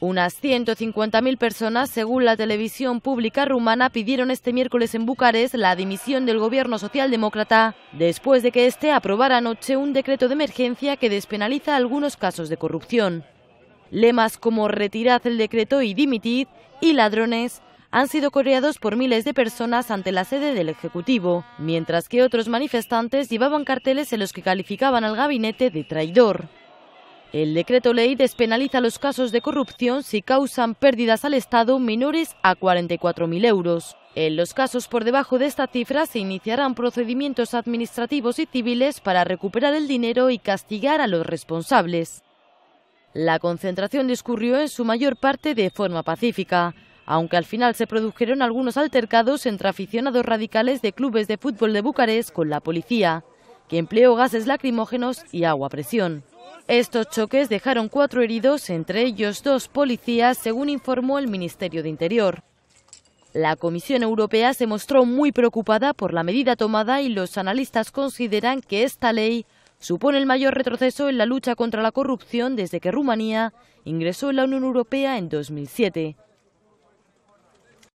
Unas 150.000 personas, según la televisión pública rumana, pidieron este miércoles en Bucarest la dimisión del gobierno socialdemócrata, después de que éste aprobara anoche un decreto de emergencia que despenaliza algunos casos de corrupción. Lemas como retirad el decreto y dimitid y ladrones han sido coreados por miles de personas ante la sede del Ejecutivo, mientras que otros manifestantes llevaban carteles en los que calificaban al gabinete de traidor. El decreto ley despenaliza los casos de corrupción si causan pérdidas al Estado menores a 44.000 euros. En los casos por debajo de esta cifra se iniciarán procedimientos administrativos y civiles para recuperar el dinero y castigar a los responsables. La concentración discurrió en su mayor parte de forma pacífica, aunque al final se produjeron algunos altercados entre aficionados radicales de clubes de fútbol de Bucarest con la policía, que empleó gases lacrimógenos y agua presión. Estos choques dejaron cuatro heridos, entre ellos dos policías, según informó el Ministerio de Interior. La Comisión Europea se mostró muy preocupada por la medida tomada y los analistas consideran que esta ley supone el mayor retroceso en la lucha contra la corrupción desde que Rumanía ingresó en la Unión Europea en 2007.